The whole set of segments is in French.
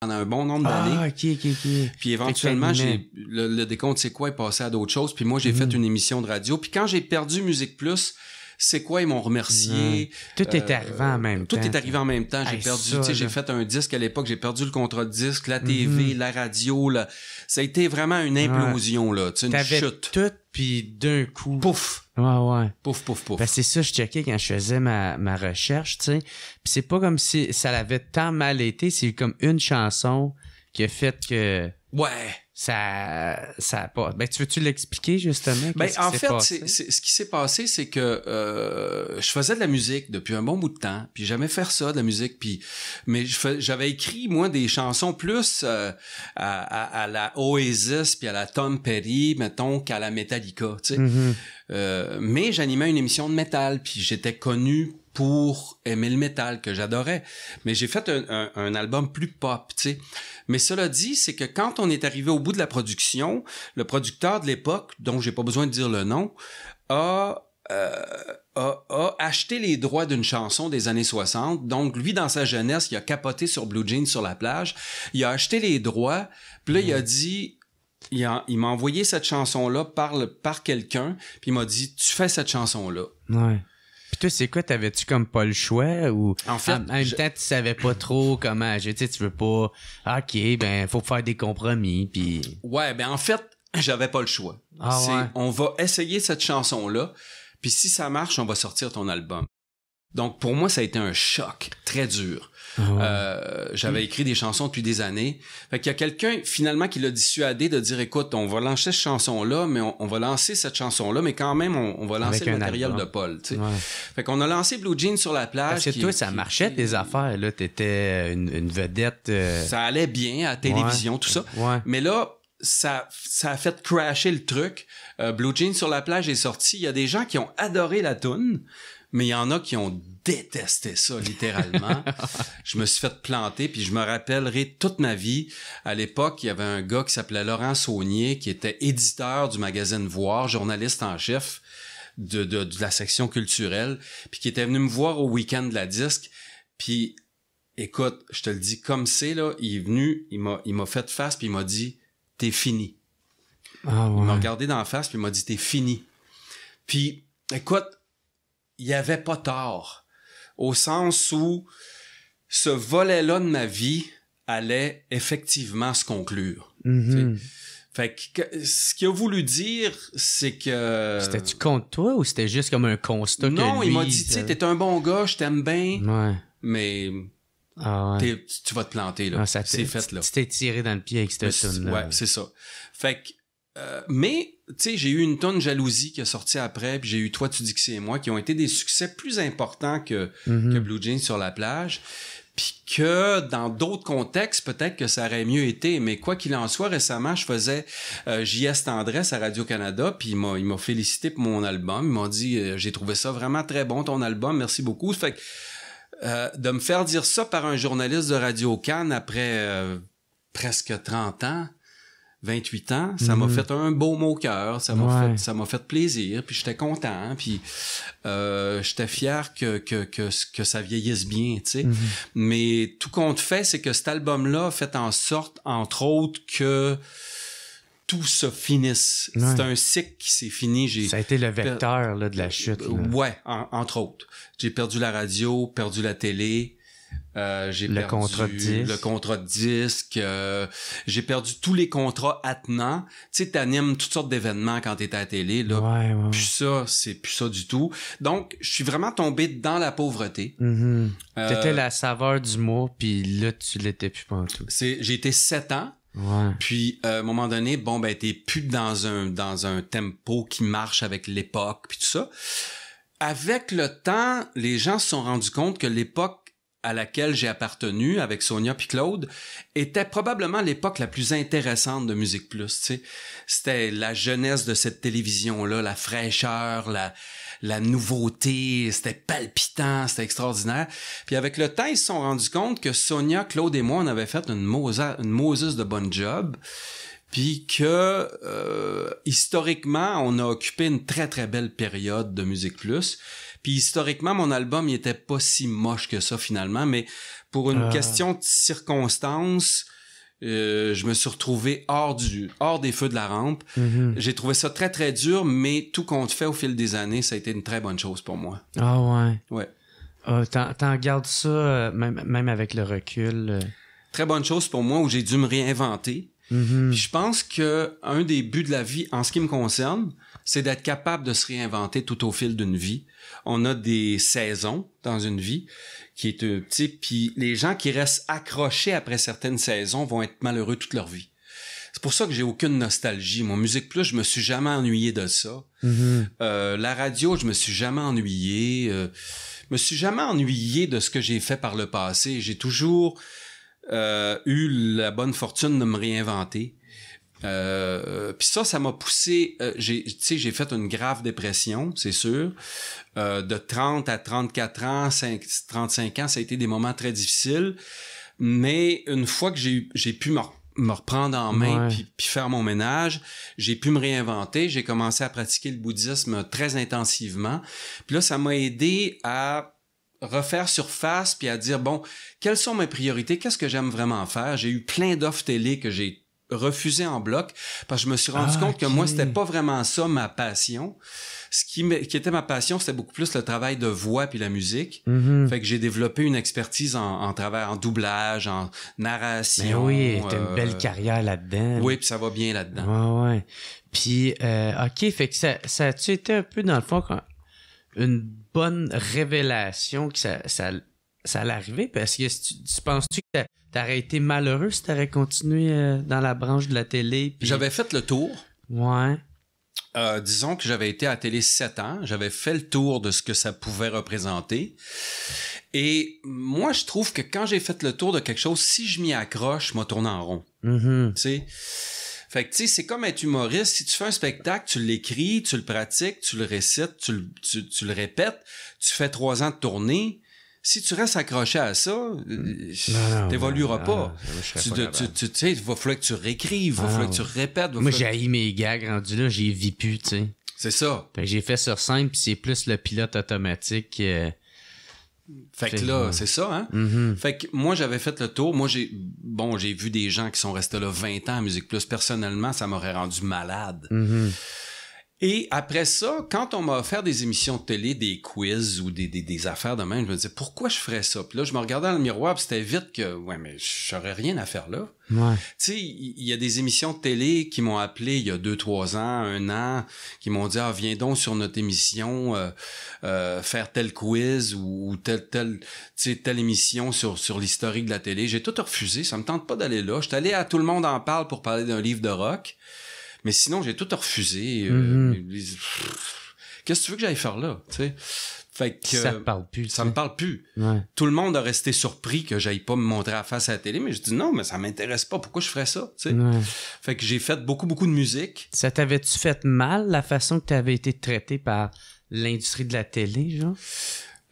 pendant un bon nombre ah, d'années. Puis éventuellement, j'ai, le, décompte, c'est quoi, est passé à d'autres choses. Puis moi, j'ai mhm. fait une émission de radio. Puis quand j'ai perdu Musique Plus, c'est quoi, ils m'ont remercié. Mm. Tout est euh, arrivé en même temps. Tout est arrivé en même temps. J'ai perdu, tu sais, j'ai fait un disque à l'époque, j'ai perdu le contrat de disque, la TV, mm-hmm. la radio, là. Ça a été vraiment une implosion, là, tu une chute. tout, puis d'un coup... Pouf! Ouais, ouais. Pouf, pouf, pouf. Ben, c'est ça, je checkais quand je faisais ma, ma recherche, tu sais. Puis c'est pas comme si ça l'avait tant mal été, c'est comme une chanson qui a fait que... Ouais ça ça pas ben tu veux-tu l'expliquer justement ben, en fait ce qui s'est passé c'est que euh, je faisais de la musique depuis un bon bout de temps puis j'aimais faire ça de la musique puis mais j'avais écrit moi des chansons plus euh, à, la Oasis puis à la Tom Perry mettons qu'à la Metallica tu sais mm-hmm. euh, mais j'animais une émission de métal puis j'étais connu pour aimer le métal que j'adorais. Mais j'ai fait un, album plus pop, tu sais. Mais cela dit, c'est que quand on est arrivé au bout de la production, le producteur de l'époque, dont j'ai pas besoin de dire le nom, a euh, a, acheté les droits d'une chanson des années 60. Donc, lui, dans sa jeunesse, il a capoté sur Blue Jeans sur la plage. Il a acheté les droits. Puis là, il a mm. dit... Il m'a envoyé cette chanson-là par, par quelqu'un. Puis il m'a dit, tu fais cette chanson-là. Ouais tu sais c'est quoi? T'avais-tu comme pas le choix ou en, fait, en, temps, tu savais pas trop comment agir? Tu sais, tu veux pas, ah, OK, ben, faut faire des compromis. Puis. Ouais, ben, en fait, j'avais pas le choix. Ah, on va essayer cette chanson-là. Puis si ça marche, on va sortir ton album. Donc pour moi, ça a été un choc très dur. Ah euh, j'avais écrit des chansons depuis des années. Fait qu'il y a quelqu'un finalement qui l'a dissuadé de dire écoute, on va lancer cette chanson-là, mais on, va lancer cette chanson-là, mais quand même, on, va lancer le matériel de Paul. Tu Fait qu'on a lancé Blue Jeans sur la plage. Parce que toi, ça marchait tes affaires, là. T'étais une, une vedette. Euh, ça allait bien à la télévision, tout ça. Mais là, ça, a fait crasher le truc. Euh, Blue Jeans sur la plage est sorti. Il y a des gens qui ont adoré la tune mais il y en a qui ont détesté ça, littéralement. je me suis fait planter, puis je me rappellerai toute ma vie. À l'époque, il y avait un gars qui s'appelait Laurent Saunier, qui était éditeur du magazine Voir, journaliste en chef de, la section culturelle, puis qui était venu me voir au week-end de la disque, puis écoute, je te le dis comme c'est, là, il est venu, il m'a, il m'a fait face, puis il m'a dit, t'es fini. Ah, il m'a regardé dans la face, puis il m'a dit, t'es fini. Puis, écoute, il n'y avait pas tort, au sens où ce volet-là de ma vie allait effectivement se conclure. Mhm. Fait que ce qu'il a voulu dire, c'est que. C'était-tu contre toi ou c'était juste comme un constat Non, il m'a dit, tu sais, euh, t'es un bon gars, je t'aime bien. Mais. Ah, tu vas te planter, là. Ah, c'est fait, là. Tu t'es tiré dans le pied avec cette Ouais, c'est ça. Fait que euh, mais, tu sais, j'ai eu une tonne de jalousie qui a sorti après, puis j'ai eu Toi, tu dis que c'est moi, qui ont été des succès plus importants mhm. que, Blue Jeans sur la plage. Puis que dans d'autres contextes, peut-être que ça aurait mieux été. Mais quoi qu'il en soit, récemment, je faisais euh, JS Tendresse à Radio-Canada, puis ils m'ont félicité pour mon album. Ils m'ont dit euh, J'ai trouvé ça vraiment très bon, ton album, merci beaucoup. » Fait de me faire dire ça par un journaliste de radio Canada après presque 30 ans, 28 ans, ça m'a mhm. fait un beau mot au cœur, ça m'a fait ça m'a fait plaisir, puis j'étais content, puis euh, j'étais fier que, que que ça vieillisse bien, tu sais. Mhm. Mais tout compte fait, c'est que cet album là fait en sorte entre autres que tout se finisse. C'est un cycle qui s'est fini. ça a été le vecteur là, de la chute. Là. Ouais, entre autres. J'ai perdu la radio, perdu la télé, euh, j'ai perdu le contrat de disque. Euh, j'ai perdu tous les contrats attenants. Tu sais, t'animes toutes sortes d'événements quand t'es à télé. Là. Puis ça, c'est plus ça du tout. Donc, je suis vraiment tombé dans la pauvreté. Mm T'étais la saveur du mot, puis là, tu l'étais plus pas tout. J'ai été sept ans. Puis à un moment donné, bon ben t'es plus dans un dans un tempo qui marche avec l'époque puis tout ça. Avec le temps, les gens se sont rendus compte que l'époque à laquelle j'ai appartenu avec Sonia puis Claude était probablement l'époque la plus intéressante de Musique Plus. C'était la jeunesse de cette télévision-là, la fraîcheur, la, nouveauté, c'était palpitant, c'était extraordinaire. Puis avec le temps, ils se sont rendus compte que Sonia, Claude et moi, on avait fait une, Moses de bon job puis que euh, historiquement, on a occupé une très très belle période de Musique Plus, puis historiquement, mon album, n'était pas si moche que ça finalement, mais pour une euh. question de circonstance, euh, je me suis retrouvé hors du hors des feux de la rampe. Mhm. J'ai trouvé ça très très dur, mais tout compte fait au fil des années, ça a été une très bonne chose pour moi. Ah ouais. Ouais. Euh, T'en gardes ça euh, même, même, avec le recul. Très bonne chose pour moi où j'ai dû me réinventer. Mhm. Je pense que un des buts de la vie, en ce qui me concerne, c'est d'être capable de se réinventer tout au fil d'une vie. On a des saisons dans une vie qui est un euh, petit, puis les gens qui restent accrochés après certaines saisons vont être malheureux toute leur vie. C'est pour ça que j'ai aucune nostalgie. Mon musique plus, je me suis jamais ennuyé de ça. Mhm. Euh, la radio, je me suis jamais ennuyé. Euh, je me suis jamais ennuyé de ce que j'ai fait par le passé. J'ai toujours euh, eu la bonne fortune de me réinventer. Euh, puis ça, ça m'a poussé. Euh, tu j'ai, j'ai fait une grave dépression, c'est sûr. Euh, de 30 à 34 ans, 35 ans, ça a été des moments très difficiles. Mais une fois que j'ai, j'ai pu me, me, reprendre en main puis faire mon ménage, j'ai pu me réinventer. J'ai commencé à pratiquer le bouddhisme très intensivement. Puis là, ça m'a aidé à refaire surface puis à dire bon, quelles sont mes priorités, qu'est-ce que j'aime vraiment faire J'ai eu plein d'offres télé que j'ai refusé en bloc parce que je me suis rendu ah, compte que moi c'était pas vraiment ça ma passion ce qui, qui était ma passion c'était beaucoup plus le travail de voix puis la musique mm-hmm. fait que j'ai développé une expertise en, travail, en doublage en narration ben oui t'as une belle euh, carrière là dedans oui puis ça va bien là dedans ouais ouais puis euh, ok fait que ça ça tu un peu dans le fond quand une bonne révélation que ça, ça, ça allait arriver? Parce que tu, tu penses-tu que t'aurais été malheureux si t'aurais continué euh, dans la branche de la télé? J'avais fait le tour. Ouais. Euh, disons que j'avais été à la télé 7 ans, j'avais fait le tour de ce que ça pouvait représenter. Et moi, je trouve que quand j'ai fait le tour de quelque chose, si je m'y accroche, je m'en tourne en rond. Mm-hmm. Tu sais? Fait que, tu sais, c'est comme être humoriste. Si tu fais un spectacle, tu l'écris, tu le pratiques, tu le récites, tu le, tu, tu le répètes, tu fais trois ans de tournée si tu restes accroché à ça, t'évolueras pas. tu, tu, sais, il va falloir que tu réécrives, il va falloir que tu ah, répètes. Moi, j'ai haï mes gags rendus là, j'ai vis plus, tu sais. C'est ça. j'ai fait sur simple, puis c'est plus le pilote automatique. Euh, fait que là, c'est ça, hein? Mm-hmm. Fait que moi, j'avais fait le tour. Moi, j'ai bon, j'ai vu des gens qui sont restés là 20 ans à Musique Plus. Personnellement, ça m'aurait rendu malade. Mm-hmm. Et après ça, quand on m'a offert des émissions de télé, des quiz ou des, affaires de même, je me disais pourquoi je ferais ça? Puis là, je me regardais dans le miroir, puis c'était vite que ouais, mais j'aurais rien à faire là. Tu sais, il y, a des émissions de télé qui m'ont appelé il y a deux, trois ans, un an, qui m'ont dit Ah, viens donc sur notre émission euh, euh faire tel quiz ou, ou telle émission sur, sur l'historique de la télé. J'ai tout refusé, ça me tente pas d'aller là. J'étais allé à Tout le monde en parle pour parler d'un livre de rock. Mais sinon, j'ai tout refusé. Euh, mhm. Qu'est-ce que tu veux que j'aille faire là? ça me parle plus. Ça me parle plus. Tout le monde a resté surpris que j'aille pas me montrer à face à la télé, mais je dis non, mais ça m'intéresse pas. Pourquoi je ferais ça? Fait que j'ai fait beaucoup, beaucoup de musique. Ça t'avait-tu fait mal la façon que tu avais été traité par l'industrie de la télé, genre?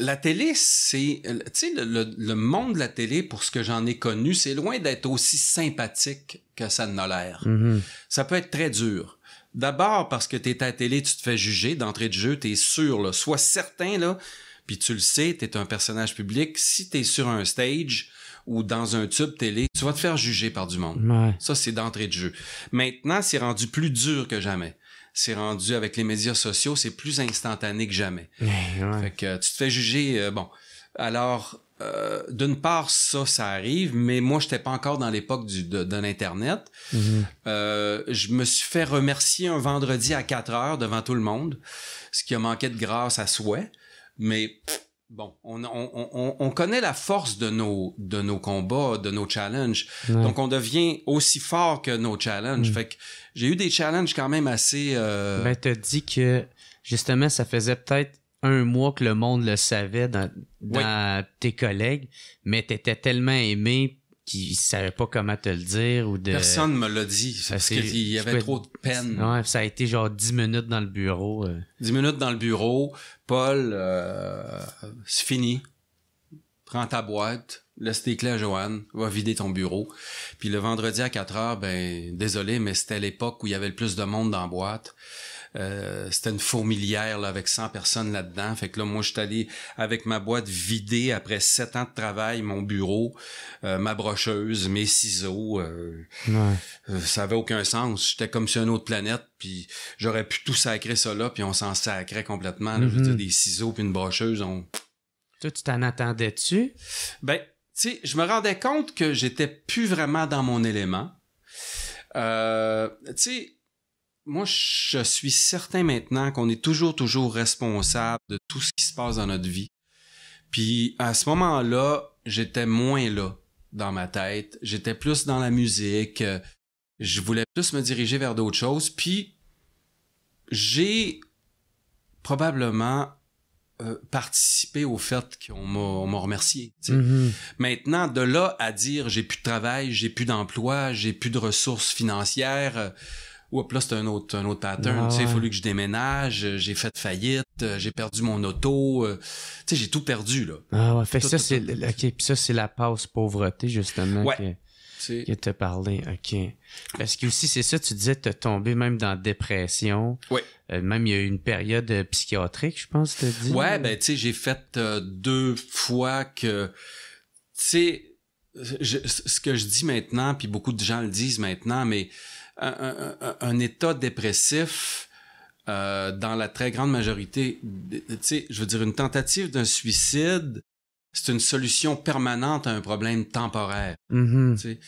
la télé, c'est. Euh, tu sais, le, monde de la télé, pour ce que j'en ai connu, c'est loin d'être aussi sympathique que ça n'a l'air. Mhm. Ça peut être très dur. D'abord, parce que tu es à la télé, tu te fais juger. D'entrée de jeu, tu es sûr, là. Sois certain, là. Puis tu le sais, tu es un personnage public. Si tu es sur un stage ou dans un tube télé, tu vas te faire juger par du monde. Ça, c'est d'entrée de jeu. Maintenant, c'est rendu plus dur que jamais c'est rendu avec les médias sociaux, c'est plus instantané que jamais. Fait que euh, tu te fais juger, euh, bon. Alors, euh, d'une part, ça, ça arrive, mais moi, je pas encore dans l'époque de, l'Internet. Mm-hmm. je me suis fait remercier un vendredi à 4 heures devant tout le monde, ce qui a manqué de grâce à souhait, mais Bon, on, on, on, on, connaît la force de nos, de nos combats, de nos challenges. Donc, on devient aussi fort que nos challenges. Mm. Fait que j'ai eu des challenges quand même assez. Euh... Ben, t'as dit que justement, ça faisait peut-être un mois que le monde le savait dans, dans tes collègues, mais t'étais tellement aimé qui savait pas comment te le dire ou de personne me l'a dit parce qu'il y avait trop de peine ouais, ça a été genre 10 minutes dans le bureau 10 euh. minutes dans le bureau Paul euh, c'est fini prends ta boîte laisse tes clés à Joanne va vider ton bureau puis le vendredi à 4 heures ben désolé mais c'était l'époque où il y avait le plus de monde dans la boîte euh, c'était une fourmilière là, avec 100 personnes là-dedans. Fait que là, moi, je suis allé avec ma boîte vidée après 7 ans de travail, mon bureau, euh, ma brocheuse, mes ciseaux. Euh, ça avait aucun sens. J'étais comme sur une autre planète, puis j'aurais pu tout sacrer ça là, puis on s'en sacrait complètement. Là, Je veux mm-hmm. des ciseaux puis une brocheuse, on... Toi, tu t'en attendais-tu? Ben, tu sais, je me rendais compte que j'étais plus vraiment dans mon élément. Euh, tu sais, moi, je suis certain maintenant qu'on est toujours, toujours responsable de tout ce qui se passe dans notre vie. Puis à ce moment-là, j'étais moins là dans ma tête. J'étais plus dans la musique. Je voulais plus me diriger vers d'autres choses. Puis j'ai probablement euh, participé au fait qu'on m'a remercié. Mm-hmm. Maintenant, de là à dire j'ai plus de travail, j'ai plus d'emploi, j'ai plus de ressources financières, Ouais, là, c'est un autre, un autre pattern. il faut fallu que je déménage, euh, j'ai fait faillite, euh, j'ai perdu mon auto. Euh, tu sais, j'ai tout perdu, là. Ah ouais, fait ça, c'est, ça, c'est la passe pauvreté, justement. Ouais. Que, que te parlé ok. Parce que aussi, c'est ça, tu disais, t'as tombé même dans la dépression. Oui. même, il y a eu une période psychiatrique, je pense, t'as dit. Ouais, ben, tu sais, j'ai fait deux fois que, tu sais, ce que je dis maintenant, puis beaucoup de gens le disent maintenant, mais un, état dépressif euh, dans la très grande majorité. Tu sais, je veux dire, une tentative d'un suicide, c'est une solution permanente à un problème temporaire. Mm-hmm.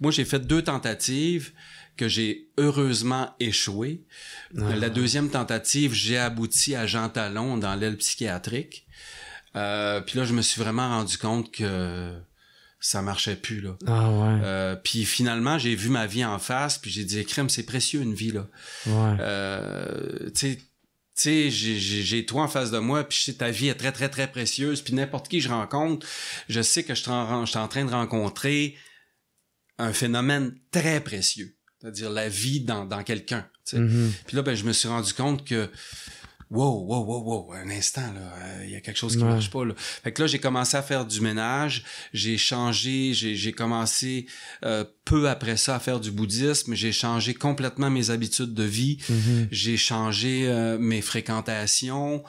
Moi, j'ai fait deux tentatives que j'ai heureusement échoué. Euh, la ah. deuxième tentative, j'ai abouti à Jean Talon dans l'aile psychiatrique. Euh, puis là, je me suis vraiment rendu compte que ça marchait plus là. Ah euh, puis finalement, j'ai vu ma vie en face, puis j'ai dit crème, c'est précieux une vie là. Ouais. Euh, tu sais, j'ai toi en face de moi, puis ta vie est très très très précieuse, puis n'importe qui je rencontre, je sais que je suis en, train de rencontrer un phénomène très précieux, c'est-à-dire la vie dans, quelqu'un. Mm-hmm. Puis là, ben, je me suis rendu compte que wow, wow, wow, wow, un instant, là, euh, il y a quelque chose qui ne marche pas. Là. Fait que là, j'ai commencé à faire du ménage, j'ai changé, j'ai commencé euh, peu après ça à faire du bouddhisme. J'ai changé complètement mes habitudes de vie. Mhm. J'ai changé euh, mes fréquentations.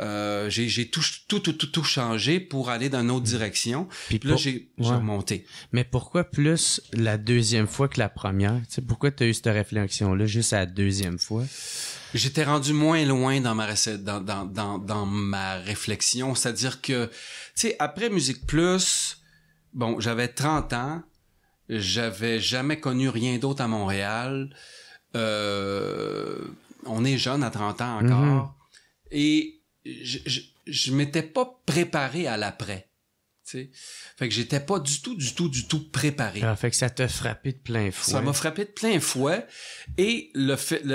Euh, j'ai tout, tout, tout, tout, tout changé pour aller dans une autre mhm. direction. Puis, là, j'ai remonté. Mais pourquoi plus la deuxième fois que la première? c'est pourquoi tu as eu cette réflexion-là juste à la deuxième fois? J'étais rendu moins loin dans ma, dans, ma réflexion. C'est-à-dire que, tu sais, après Musique Plus, bon, j'avais 30 ans j'avais jamais connu rien d'autre à Montréal. Euh, on est jeune à 30 ans encore. Mm-hmm. Et je, je, m'étais pas préparé à l'après. Je Fait que j'étais pas du tout, du tout, du tout préparé. Ah, fait que ça t'a frappé de plein fouet. Ça m'a frappé de plein fouet. Et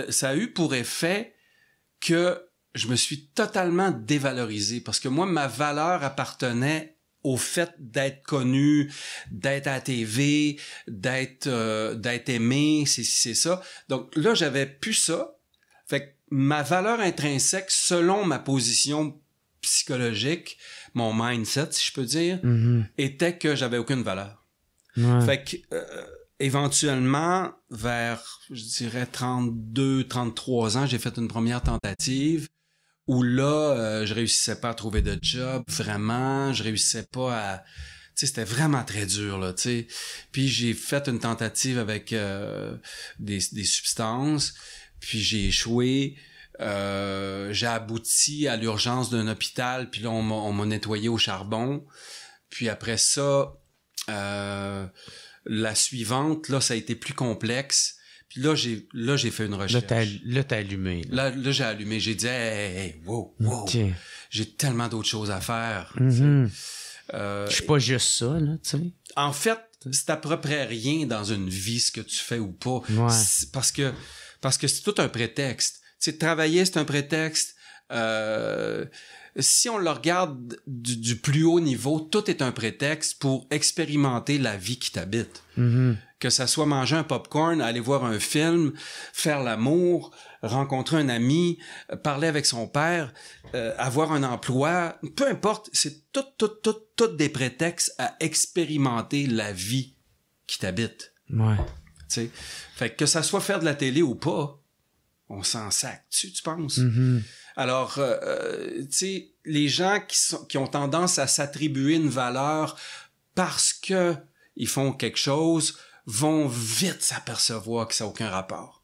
ça a eu pour effet que je me suis totalement dévalorisé parce que moi, ma valeur appartenait au fait d'être connu, d'être à la TV, d'être euh, d'être aimé, c'est c'est ça. Donc là, j'avais plus ça. Fait que ma valeur intrinsèque selon ma position psychologique, mon mindset si je peux dire, mm-hmm. était que j'avais aucune valeur. Fait que euh, éventuellement vers je dirais 32, 33 ans, j'ai fait une première tentative où là, euh, je réussissais pas à trouver de job, vraiment, je réussissais pas à... Tu sais, c'était vraiment très dur, là, tu sais. Puis j'ai fait une tentative avec euh, des, des, substances, puis j'ai échoué. Euh, j'ai abouti à l'urgence d'un hôpital, puis là, on m'a nettoyé au charbon. Puis après ça, la suivante, là, ça a été plus complexe là, j'ai, là, j'ai fait une recherche. Là, t'as, allumé. Là, là, j'ai allumé. J'ai dit, hey, hey, wow, wow. J'ai tellement d'autres choses à faire. Mhm. Euh, je suis pas juste ça, là, tu sais. En fait, c'est à peu près rien dans une vie, ce que tu fais ou pas. Parce que, parce que c'est tout un prétexte. Tu sais, travailler, c'est un prétexte. Euh, si on le regarde du, plus haut niveau, tout est un prétexte pour expérimenter la vie qui t'habite. Mm-hmm. Que ça soit manger un popcorn, aller voir un film, faire l'amour, rencontrer un ami, parler avec son père, euh, avoir un emploi, peu importe, c'est tout, tout, tout, tout des prétextes à expérimenter la vie qui t'habite. Ouais. sais, Fait que, ça soit faire de la télé ou pas, on s'en sac, tu, tu penses? Mm-hmm. Alors, euh, euh, tu sais, les gens qui, sont, qui ont tendance à s'attribuer une valeur parce que ils font quelque chose vont vite s'apercevoir que ça n'a aucun rapport.